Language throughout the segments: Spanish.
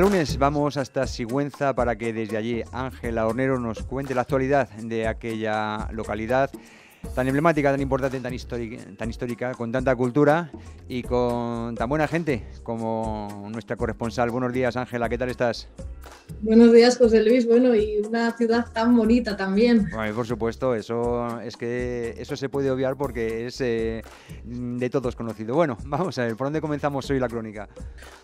lunes vamos hasta Sigüenza para que desde allí Ángela Hornero nos cuente la actualidad de aquella localidad tan emblemática, tan importante, tan histórica, tan histórica, con tanta cultura y con tan buena gente como nuestra corresponsal. Buenos días, Ángela, ¿qué tal estás? Buenos días, José Luis. Bueno, y una ciudad tan bonita también. por supuesto, eso es que eso se puede obviar porque es eh, de todos conocido. Bueno, vamos a ver, ¿por dónde comenzamos hoy la crónica?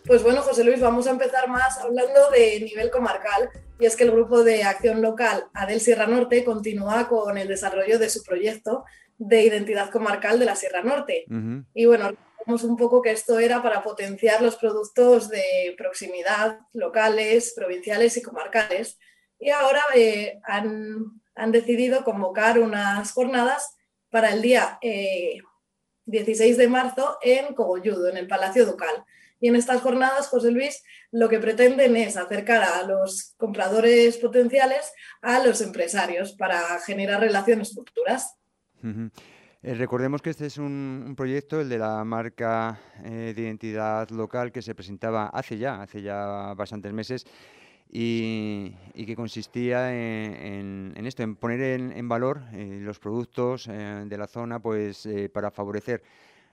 Pues bueno, José Luis, vamos a empezar más hablando de nivel comarcal. Y es que el grupo de acción local Adel Sierra Norte continúa con el desarrollo de su proyecto de identidad comarcal de la Sierra Norte. Y bueno, un poco que esto era para potenciar los productos de proximidad, locales, provinciales y comarcales. Y ahora eh, han, decidido convocar unas jornadas para el día 16 eh, de marzo en Cogolludo, en el Palacio Ducal. Y en estas jornadas, José Luis, lo que pretenden es acercar a los compradores potenciales a los empresarios para generar relaciones futuras. Eh, recordemos que este es un, proyecto, el de la marca eh, de identidad local, que se presentaba hace ya, hace ya bastantes meses, y, que consistía en, esto, en poner en, valor eh, los productos de la zona, pues para favorecer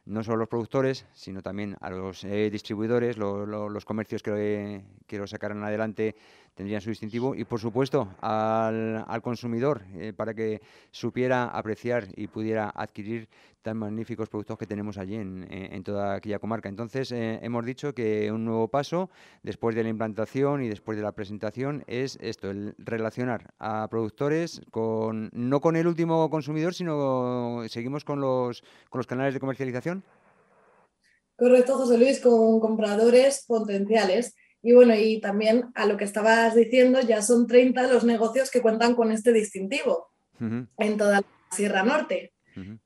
no solo a los productores, sino también a los distribuidores, los comercios que, que lo sacaran adelante tendrían su distintivo y, por supuesto, al, consumidor eh, para que supiera apreciar y pudiera adquirir tan magníficos productos que tenemos allí en, toda aquella comarca. Entonces, eh, hemos dicho que un nuevo paso después de la implantación y después de la presentación es esto, el relacionar a productores con no con el último consumidor, sino seguimos con los, con los canales de comercialización. Correcto, José Luis, con compradores potenciales y bueno, y también a lo que estabas diciendo, ya son 30 los negocios que cuentan con este distintivo en toda la Sierra Norte.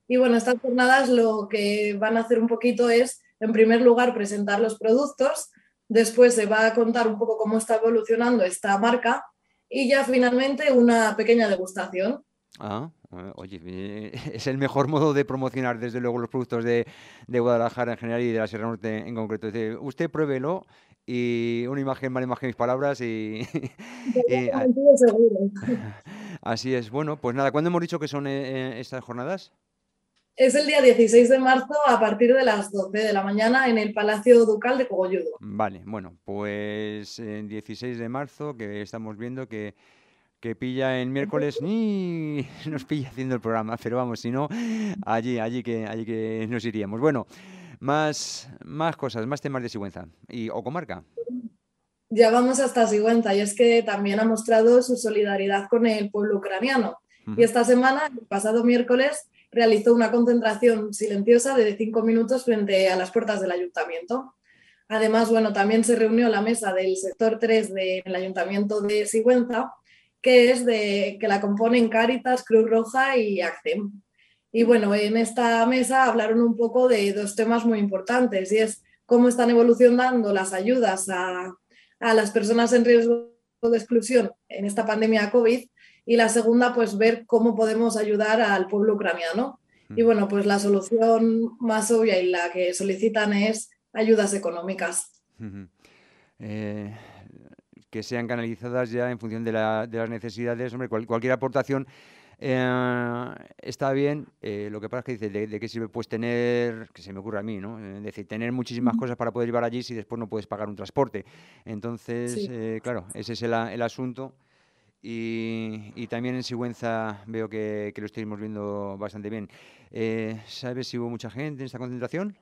Y bueno, estas jornadas lo que van a hacer un poquito es, en primer lugar, presentar los productos, después se va a contar un poco cómo está evolucionando esta marca y ya finalmente una pequeña degustación. Ah, oye, es el mejor modo de promocionar desde luego los productos de, de Guadalajara en general y de la Sierra Norte en concreto. Usted pruébelo y una imagen, más imagen mis palabras y... así es. Bueno, pues nada, ¿cuándo hemos dicho que son eh, estas jornadas? Es el día 16 de marzo a partir de las 12 de la mañana en el Palacio Ducal de Cogolludo. Vale, bueno, pues el 16 de marzo que estamos viendo que, pilla en miércoles ni nos pilla haciendo el programa, pero vamos, si no, allí, allí que, allí que nos iríamos. Bueno, más, más cosas, más temas de Sigüenza y, o comarca. Ya vamos hasta Sigüenza y es que también ha mostrado su solidaridad con el pueblo ucraniano. Y esta semana, el pasado miércoles, realizó una concentración silenciosa de cinco minutos frente a las puertas del ayuntamiento. Además, bueno, también se reunió la mesa del sector 3 del ayuntamiento de Sigüenza, que es de que la componen Cáritas, Cruz Roja y ACCEM. Y bueno, en esta mesa hablaron un poco de dos temas muy importantes y es cómo están evolucionando las ayudas a, las personas en riesgo de exclusión en esta pandemia COVID y la segunda, pues ver cómo podemos ayudar al pueblo ucraniano. Mm. Y bueno, pues la solución más obvia y la que solicitan es ayudas económicas. Eh, que sean canalizadas ya en función de, las necesidades. Hombre, cualquier aportación eh, está bien, eh, lo que pasa es que dices ¿de, qué sirve pues tener, que se me ocurre a mí, ¿no? Eh, es decir, tener muchísimas cosas para poder llevar allí si después no puedes pagar un transporte. Entonces, claro, ese es el, asunto. Y, también en Sigüenza veo que, lo estuvimos viendo bastante bien. ¿Sabes si hubo mucha gente en esta concentración?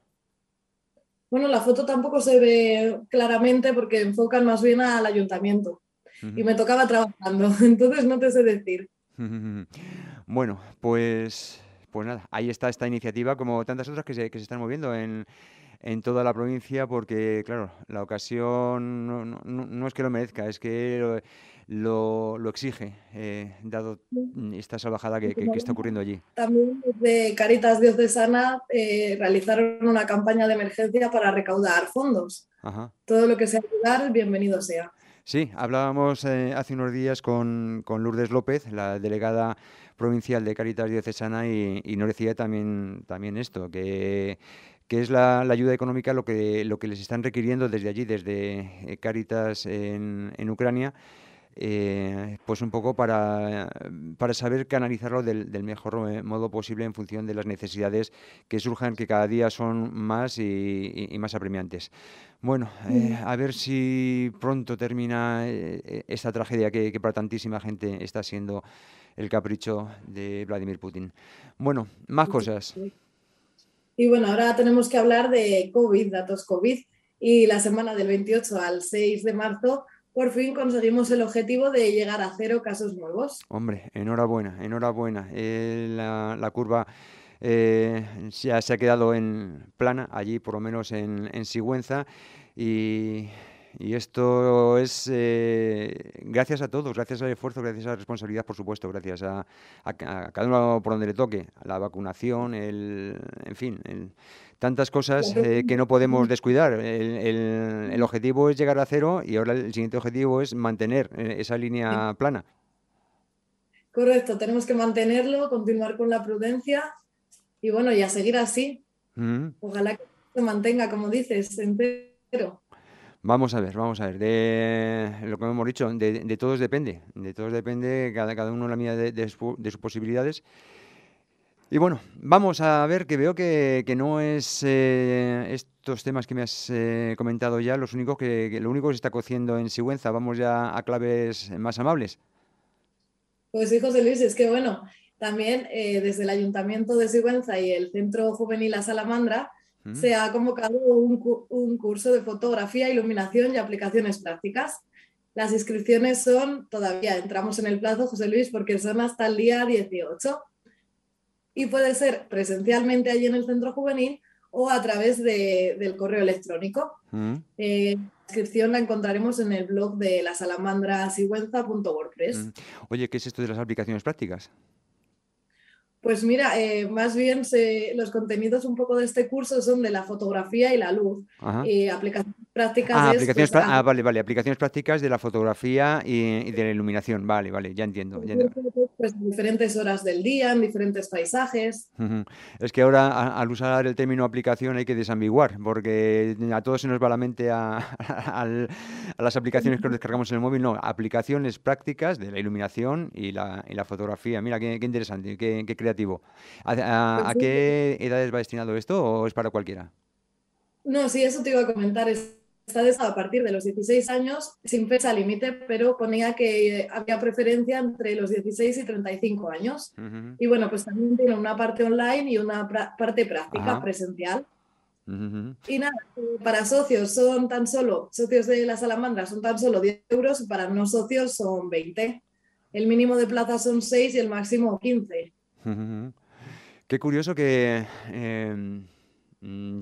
Bueno, la foto tampoco se ve claramente porque enfocan más bien al ayuntamiento. Y me tocaba trabajando, entonces no te sé decir. Bueno, pues, pues nada, ahí está esta iniciativa, como tantas otras que se, están moviendo en, en toda la provincia porque, claro, la ocasión no, es que lo merezca, es que lo, exige, eh, dado esta salvajada que, está ocurriendo allí. También desde Caritas de Sana eh, realizaron una campaña de emergencia para recaudar fondos. Todo lo que sea ayudar, bienvenido sea. Sí, hablábamos eh, hace unos días con, con, Lourdes López, la delegada provincial de Caritas Diocesana, y, y nos decía también, también esto, que es la, la, ayuda económica lo que, lo que les están requiriendo desde allí, desde eh, Caritas en, en Ucrania, eh, pues un poco para, saber canalizarlo del, del, mejor eh, modo posible en función de las necesidades que surjan, que cada día son más y, más apremiantes. Bueno, eh, mm. a ver si pronto termina e, esta tragedia que, que para tantísima gente está siendo el capricho de Vladimir Putin. Bueno, más cosas. Y bueno, ahora tenemos que hablar de COVID, datos COVID. Y la semana del 28 al 6 de marzo por fin conseguimos el objetivo de llegar a cero casos nuevos. Hombre, enhorabuena, enhorabuena. Eh, la, curva ya eh, se ha quedado en plana, allí por lo menos en, en Sigüenza. Y y esto es eh, gracias a todos, gracias al esfuerzo, gracias a la responsabilidad, por supuesto, gracias a, cada uno por donde le toque, a la vacunación, en fin, tantas cosas eh, que no podemos descuidar. El, objetivo es llegar a cero y ahora el siguiente objetivo es mantener eh, esa línea plana. Correcto, tenemos que mantenerlo, continuar con la prudencia y bueno, y seguir así. Mm. Ojalá que se mantenga, como dices, entero. Vamos a ver, vamos a ver. De lo que hemos dicho, de, todos depende. De todos depende, cada, cada uno la mía de, sus posibilidades. Y bueno, vamos a ver que veo que, no es eh, estos temas que me has eh, comentado ya los únicos que, lo único que se está cociendo en Sigüenza. Vamos ya a claves más amables. Pues hijos de Luis, es que bueno, también eh, desde el Ayuntamiento de Sigüenza y el Centro Juvenil a Salamandra se ha convocado un, curso de fotografía, iluminación y aplicaciones prácticas. Las inscripciones son, todavía entramos en el plazo, José Luis, porque son hasta el día 18. Y puede ser presencialmente allí en el centro juvenil o a través del correo electrónico. Eh, la inscripción la encontraremos en el blog de la salamandra Oye, ¿qué es esto de las aplicaciones prácticas? Pues mira, eh, más bien se, los contenidos un poco de este curso son de la fotografía y la luz. Y eh, aplicaciones prácticas. Ah, ah, vale, vale. Aplicaciones prácticas de la fotografía y, de la iluminación. Vale, vale, ya entiendo. Pues diferentes horas del día, en diferentes paisajes. Es que ahora al usar el término aplicación hay que desambiguar, porque a todos se nos va la mente a, las aplicaciones que nos descargamos en el móvil. No, aplicaciones prácticas de la iluminación y la, fotografía. Mira, qué, interesante, qué, qué a, pues qué edades va destinado esto o es para cualquiera? No, sí, eso te iba a comentar. Está destinado a partir de los 16 años, sin fecha límite, pero ponía que había preferencia entre los 16 y 35 años. Y bueno, pues también tiene una parte online y una parte práctica, presencial. Y nada, para socios son tan solo, socios de la salamandra son tan solo 10 euros para no socios son 20. El mínimo de plaza son 6 y el máximo 15. Qué curioso que em,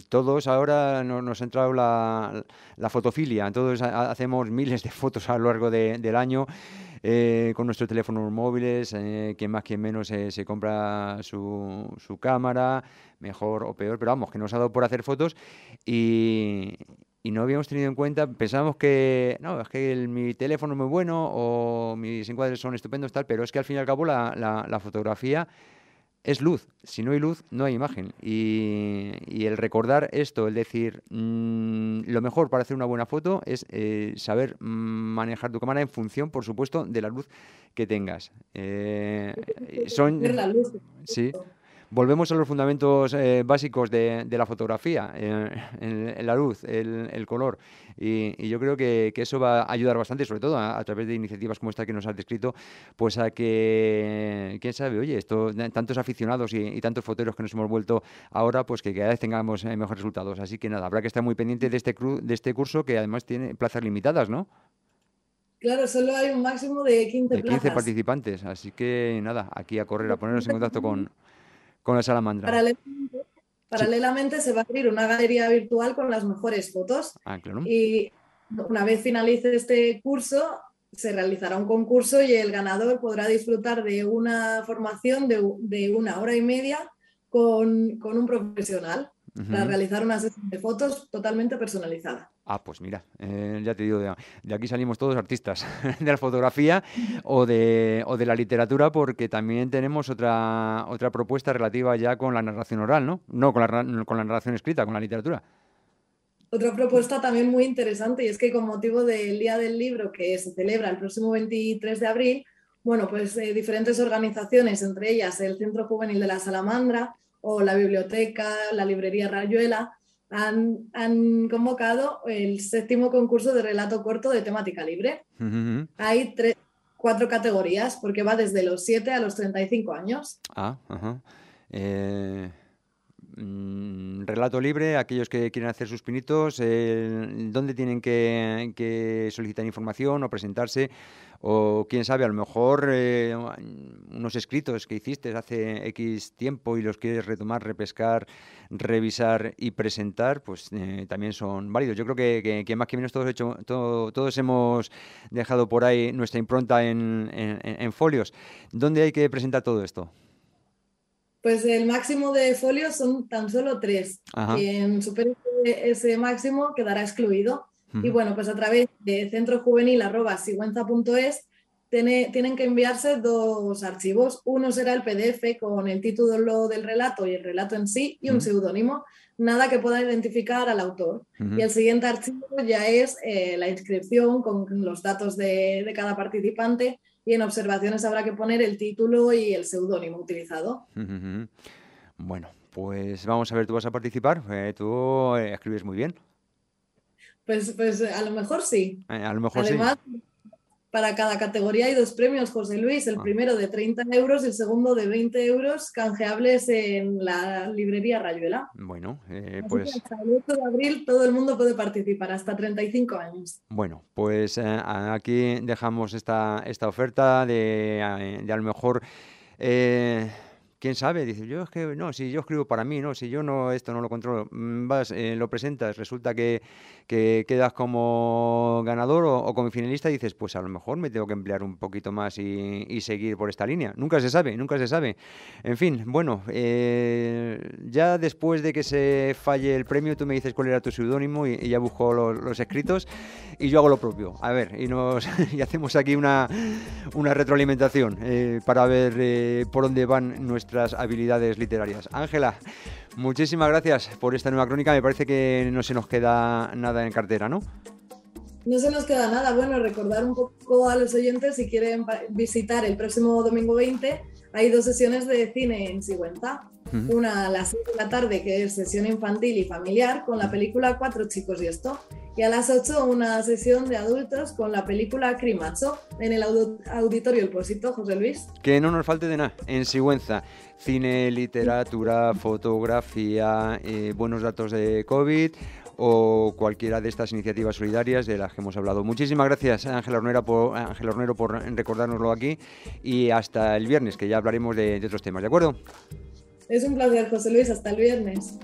todos ahora nos, ha entrado la, fotofilia, todos hacemos miles de fotos a lo largo del año. Eh, con nuestros teléfonos móviles, eh, quien más, quien menos eh, se compra su, su, cámara, mejor o peor, pero vamos, que nos ha dado por hacer fotos y, y no habíamos tenido en cuenta, pensábamos que, no, es que mi teléfono es muy bueno o mis encuadres son estupendos, tal, pero es que al fin y al cabo la, fotografía es luz. Si no hay luz, no hay imagen. Y, el recordar esto, el decir, mm, lo mejor para hacer una buena foto es eh, saber manejar tu cámara en función, por supuesto, de la luz que tengas. Eh, son... La luz. Sí. Volvemos a los fundamentos eh, básicos de, la fotografía, eh, la luz, el, color. Y, yo creo que, eso va a ayudar bastante, sobre todo a, través de iniciativas como esta que nos has descrito, pues a que, quién sabe, oye, esto, tantos aficionados y, tantos foteros que nos hemos vuelto ahora, pues que cada vez tengamos eh, mejores resultados. Así que nada, habrá que estar muy pendiente de este, de este curso que además tiene plazas limitadas, ¿no? Claro, solo hay un máximo de 15, de 15 participantes, así que nada, aquí a correr, a pues ponernos en contacto con, salamandra. Paralelamente, se va a abrir una galería virtual con las mejores fotos. Ah, y una vez finalice este curso, se realizará un concurso y el ganador podrá disfrutar de una formación de, una hora y media con, con un profesional para realizar una sesión de fotos totalmente personalizada. Ah, pues mira, eh, ya te digo, de, aquí salimos todos artistas, de la fotografía o de, la literatura, porque también tenemos otra, otra propuesta relativa ya con la narración oral, ¿no? No, con la, con la narración escrita, con la literatura. Otra propuesta también muy interesante y es que con motivo del Día del Libro que se celebra el próximo 23 de abril, bueno, pues eh, diferentes organizaciones, entre ellas el Centro Juvenil de la Salamandra, o la biblioteca, la librería Rayuela, han, convocado el séptimo concurso de relato corto de temática libre. Hay tres, cuatro categorías, porque va desde los 7 a los 35 años. Ah, ajá. Eh, mm, relato libre, aquellos que quieren hacer sus pinitos, eh, ¿dónde tienen que solicitar información o presentarse? o quién sabe, a lo mejor eh, unos escritos que hiciste hace X tiempo y los quieres retomar, repescar, revisar y presentar, pues eh, también son válidos. Yo creo que, más que menos todos, hemos dejado por ahí nuestra impronta en, folios. ¿Dónde hay que presentar todo esto? Pues el máximo de folios son tan solo tres. y Quien ese máximo quedará excluido. Y bueno, pues a través de centrojuvenil.sigüenza.es tiene, tienen que enviarse dos archivos. Uno será el PDF con el título del relato y el relato en sí y un seudónimo, nada que pueda identificar al autor. Y el siguiente archivo ya es eh, la inscripción con los datos de, cada participante y en observaciones habrá que poner el título y el seudónimo utilizado. Bueno, pues vamos a ver, tú vas a participar, eh, tú eh, escribes muy bien. Pues, pues eh, a lo mejor sí. Eh, mejor Además, Para cada categoría hay dos premios, José Luis, el ah. primero de 30 euros y el segundo de 20 euros, canjeables en la librería Rayuela. Bueno, eh, pues... Hasta el 8 de abril todo el mundo puede participar, hasta 35 años. Bueno, pues aquí dejamos esta, esta oferta de, de a lo mejor... Eh, ¿Quién sabe? Dice, yo es que no, si yo escribo para mí, no, si yo no, esto no lo controlo. Mm, vas, eh, lo presentas, resulta que, que, quedas como ganador o, como finalista y dices, pues a lo mejor me tengo que emplear un poquito más y, seguir por esta línea. Nunca se sabe, nunca se sabe. En fin, bueno, eh, ya después de que se falle el premio, tú me dices cuál era tu seudónimo y, ya busco los escritos y yo hago lo propio. A ver, y, nos, hacemos aquí una, una retroalimentación eh, para ver por dónde van nuestros nuestras habilidades literarias. Ángela, muchísimas gracias por esta nueva crónica. Me parece que no se nos queda nada en cartera, ¿no? No se nos queda nada. Bueno, recordar un poco a los oyentes si quieren visitar el próximo domingo 20. Hay dos sesiones de cine en Sigüenza una a las 6 de la tarde que es sesión infantil y familiar con la película Cuatro chicos y esto, y a las 8 una sesión de adultos con la película Crimazo en el auditorio El Posito, José Luis. Que no nos falte de nada, en Sigüenza. Cine, literatura, fotografía, eh, buenos datos de COVID o cualquiera de estas iniciativas solidarias de las que hemos hablado. Muchísimas gracias, Ángela Hornero, por, Ángel por recordárnoslo aquí y hasta el viernes, que ya hablaremos de otros temas, ¿de acuerdo? Es un placer, José Luis. Hasta el viernes.